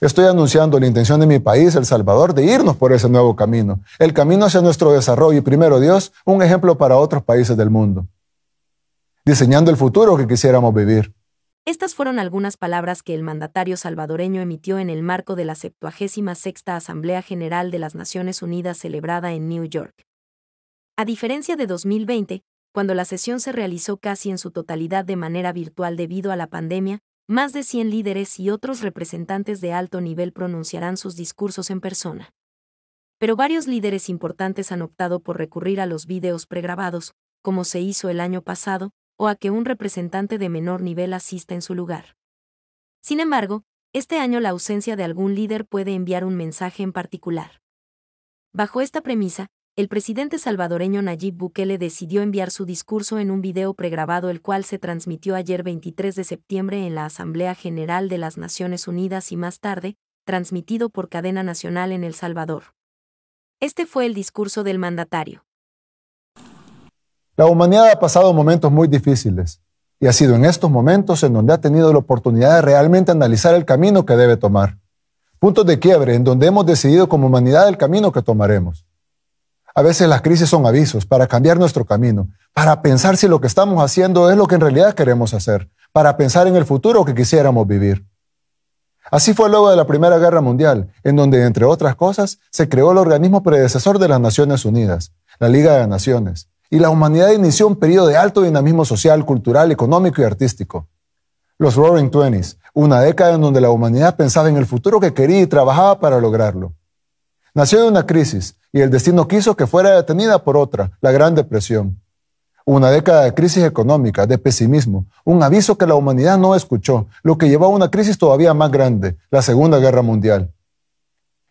Estoy anunciando la intención de mi país, El Salvador, de irnos por ese nuevo camino, el camino hacia nuestro desarrollo y primero Dios, un ejemplo para otros países del mundo, diseñando el futuro que quisiéramos vivir. Estas fueron algunas palabras que el mandatario salvadoreño emitió en el marco de la 76 Asamblea General de las Naciones Unidas celebrada en New York. A diferencia de 2020, cuando la sesión se realizó casi en su totalidad de manera virtual debido a la pandemia, más de 100 líderes y otros representantes de alto nivel pronunciarán sus discursos en persona. Pero varios líderes importantes han optado por recurrir a los videos pregrabados, como se hizo el año pasado, o a que un representante de menor nivel asista en su lugar. Sin embargo, este año la ausencia de algún líder puede enviar un mensaje en particular. Bajo esta premisa, el presidente salvadoreño Nayib Bukele decidió enviar su discurso en un video pregrabado el cual se transmitió ayer 23 de septiembre en la Asamblea General de las Naciones Unidas y más tarde, transmitido por cadena nacional en El Salvador. Este fue el discurso del mandatario. La humanidad ha pasado momentos muy difíciles y ha sido en estos momentos en donde ha tenido la oportunidad de realmente analizar el camino que debe tomar. Puntos de quiebre en donde hemos decidido como humanidad el camino que tomaremos. A veces las crisis son avisos para cambiar nuestro camino, para pensar si lo que estamos haciendo es lo que en realidad queremos hacer, para pensar en el futuro que quisiéramos vivir. Así fue luego de la Primera Guerra Mundial, en donde, entre otras cosas, se creó el organismo predecesor de las Naciones Unidas, la Liga de Naciones, y la humanidad inició un periodo de alto dinamismo social, cultural, económico y artístico. Los Roaring Twenties, una década en donde la humanidad pensaba en el futuro que quería y trabajaba para lograrlo. Nació de una crisis y el destino quiso que fuera detenida por otra, la Gran Depresión. Una década de crisis económica, de pesimismo, un aviso que la humanidad no escuchó, lo que llevó a una crisis todavía más grande, la Segunda Guerra Mundial.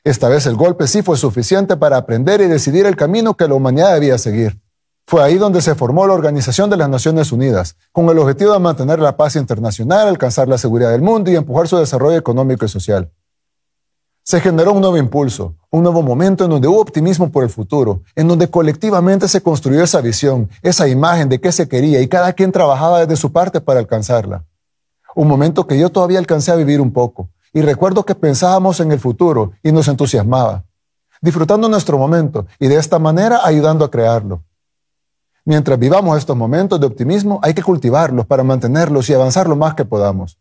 Esta vez el golpe sí fue suficiente para aprender y decidir el camino que la humanidad debía seguir. Fue ahí donde se formó la Organización de las Naciones Unidas, con el objetivo de mantener la paz internacional, alcanzar la seguridad del mundo y empujar su desarrollo económico y social. Se generó un nuevo impulso, un nuevo momento en donde hubo optimismo por el futuro, en donde colectivamente se construyó esa visión, esa imagen de qué se quería y cada quien trabajaba desde su parte para alcanzarla. Un momento que yo todavía alcancé a vivir un poco y recuerdo que pensábamos en el futuro y nos entusiasmaba, disfrutando nuestro momento y de esta manera ayudando a crearlo. Mientras vivamos estos momentos de optimismo, hay que cultivarlos para mantenerlos y avanzar lo más que podamos.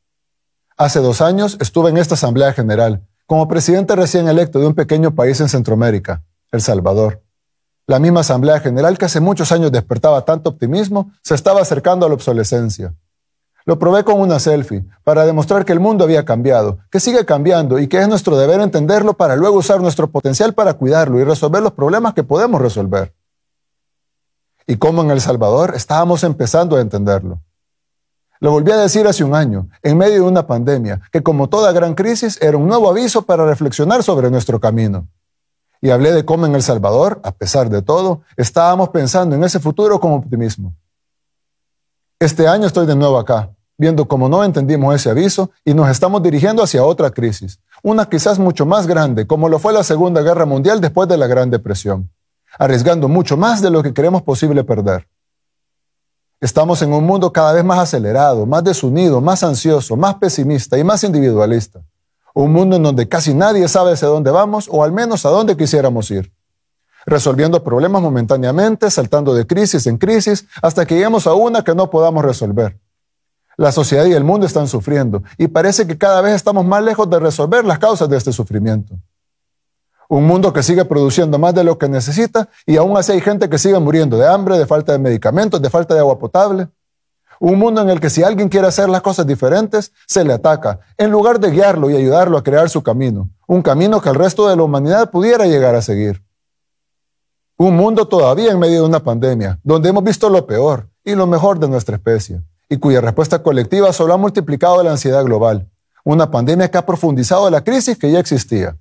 Hace dos años estuve en esta Asamblea General como presidente recién electo de un pequeño país en Centroamérica, El Salvador. La misma Asamblea General que hace muchos años despertaba tanto optimismo, se estaba acercando a la obsolescencia. Lo probé con una selfie para demostrar que el mundo había cambiado, que sigue cambiando y que es nuestro deber entenderlo para luego usar nuestro potencial para cuidarlo y resolver los problemas que podemos resolver. Y como en El Salvador estábamos empezando a entenderlo. Lo volví a decir hace un año, en medio de una pandemia, que como toda gran crisis era un nuevo aviso para reflexionar sobre nuestro camino. Y hablé de cómo en El Salvador, a pesar de todo, estábamos pensando en ese futuro con optimismo. Este año estoy de nuevo acá, viendo cómo no entendimos ese aviso y nos estamos dirigiendo hacia otra crisis, una quizás mucho más grande, como lo fue la Segunda Guerra Mundial después de la Gran Depresión, arriesgando mucho más de lo que creemos posible perder. Estamos en un mundo cada vez más acelerado, más desunido, más ansioso, más pesimista y más individualista. Un mundo en donde casi nadie sabe hacia dónde vamos o al menos a dónde quisiéramos ir. Resolviendo problemas momentáneamente, saltando de crisis en crisis, hasta que lleguemos a una que no podamos resolver. La sociedad y el mundo están sufriendo y parece que cada vez estamos más lejos de resolver las causas de este sufrimiento un mundo que sigue produciendo más de lo que necesita y aún así hay gente que sigue muriendo de hambre, de falta de medicamentos, de falta de agua potable. Un mundo en el que si alguien quiere hacer las cosas diferentes, se le ataca, en lugar de guiarlo y ayudarlo a crear su camino, un camino que el resto de la humanidad pudiera llegar a seguir. Un mundo todavía en medio de una pandemia, donde hemos visto lo peor y lo mejor de nuestra especie, y cuya respuesta colectiva solo ha multiplicado la ansiedad global, una pandemia que ha profundizado la crisis que ya existía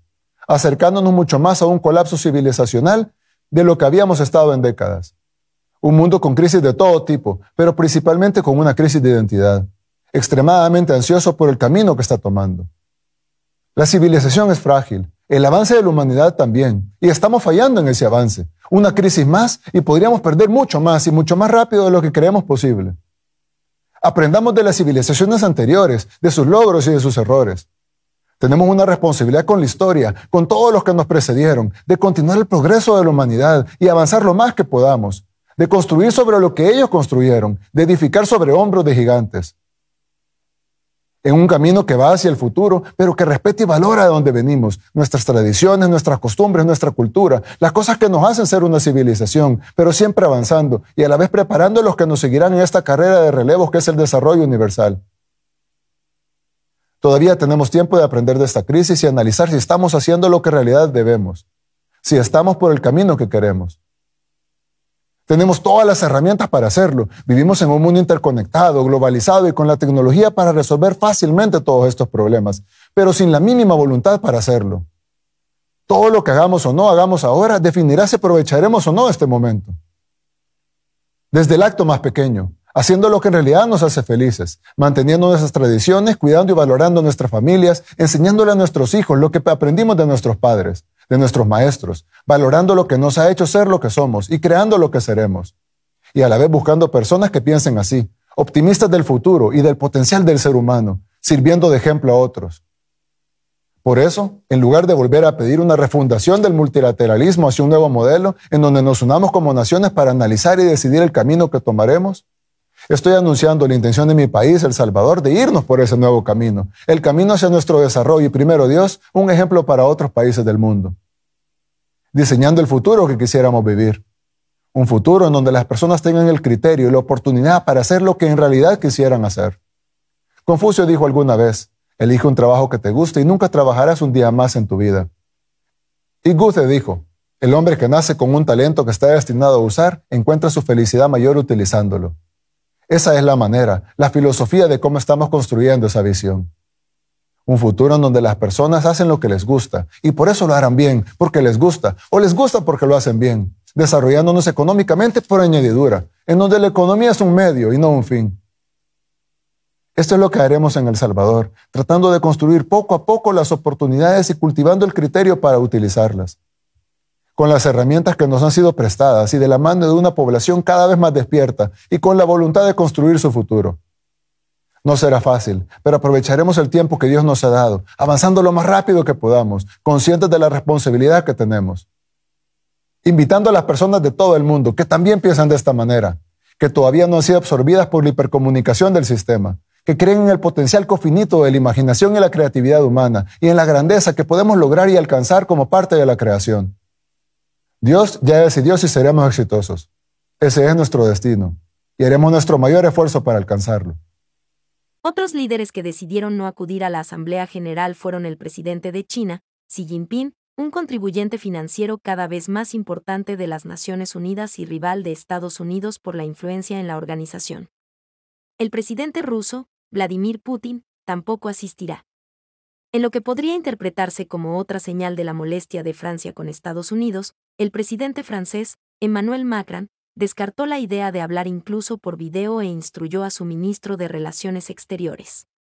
acercándonos mucho más a un colapso civilizacional de lo que habíamos estado en décadas. Un mundo con crisis de todo tipo, pero principalmente con una crisis de identidad, extremadamente ansioso por el camino que está tomando. La civilización es frágil, el avance de la humanidad también, y estamos fallando en ese avance. Una crisis más y podríamos perder mucho más y mucho más rápido de lo que creemos posible. Aprendamos de las civilizaciones anteriores, de sus logros y de sus errores. Tenemos una responsabilidad con la historia, con todos los que nos precedieron, de continuar el progreso de la humanidad y avanzar lo más que podamos, de construir sobre lo que ellos construyeron, de edificar sobre hombros de gigantes. En un camino que va hacia el futuro, pero que respete y valora de dónde venimos, nuestras tradiciones, nuestras costumbres, nuestra cultura, las cosas que nos hacen ser una civilización, pero siempre avanzando y a la vez preparando a los que nos seguirán en esta carrera de relevos que es el desarrollo universal. Todavía tenemos tiempo de aprender de esta crisis y analizar si estamos haciendo lo que en realidad debemos, si estamos por el camino que queremos. Tenemos todas las herramientas para hacerlo. Vivimos en un mundo interconectado, globalizado y con la tecnología para resolver fácilmente todos estos problemas, pero sin la mínima voluntad para hacerlo. Todo lo que hagamos o no hagamos ahora definirá si aprovecharemos o no este momento. Desde el acto más pequeño, haciendo lo que en realidad nos hace felices, manteniendo nuestras tradiciones, cuidando y valorando nuestras familias, enseñándole a nuestros hijos lo que aprendimos de nuestros padres, de nuestros maestros, valorando lo que nos ha hecho ser lo que somos y creando lo que seremos. Y a la vez buscando personas que piensen así, optimistas del futuro y del potencial del ser humano, sirviendo de ejemplo a otros. Por eso, en lugar de volver a pedir una refundación del multilateralismo hacia un nuevo modelo en donde nos unamos como naciones para analizar y decidir el camino que tomaremos, Estoy anunciando la intención de mi país, El Salvador, de irnos por ese nuevo camino, el camino hacia nuestro desarrollo y primero Dios, un ejemplo para otros países del mundo. Diseñando el futuro que quisiéramos vivir. Un futuro en donde las personas tengan el criterio y la oportunidad para hacer lo que en realidad quisieran hacer. Confucio dijo alguna vez, elige un trabajo que te guste y nunca trabajarás un día más en tu vida. Y Goethe dijo, el hombre que nace con un talento que está destinado a usar encuentra su felicidad mayor utilizándolo. Esa es la manera, la filosofía de cómo estamos construyendo esa visión. Un futuro en donde las personas hacen lo que les gusta y por eso lo harán bien, porque les gusta, o les gusta porque lo hacen bien, desarrollándonos económicamente por añadidura, en donde la economía es un medio y no un fin. Esto es lo que haremos en El Salvador, tratando de construir poco a poco las oportunidades y cultivando el criterio para utilizarlas con las herramientas que nos han sido prestadas y de la mano de una población cada vez más despierta y con la voluntad de construir su futuro. No será fácil, pero aprovecharemos el tiempo que Dios nos ha dado, avanzando lo más rápido que podamos, conscientes de la responsabilidad que tenemos. Invitando a las personas de todo el mundo que también piensan de esta manera, que todavía no han sido absorbidas por la hipercomunicación del sistema, que creen en el potencial cofinito de la imaginación y la creatividad humana y en la grandeza que podemos lograr y alcanzar como parte de la creación. Dios ya decidió si seremos exitosos. Ese es nuestro destino y haremos nuestro mayor esfuerzo para alcanzarlo. Otros líderes que decidieron no acudir a la Asamblea General fueron el presidente de China, Xi Jinping, un contribuyente financiero cada vez más importante de las Naciones Unidas y rival de Estados Unidos por la influencia en la organización. El presidente ruso, Vladimir Putin, tampoco asistirá. En lo que podría interpretarse como otra señal de la molestia de Francia con Estados Unidos, el presidente francés, Emmanuel Macron, descartó la idea de hablar incluso por video e instruyó a su ministro de Relaciones Exteriores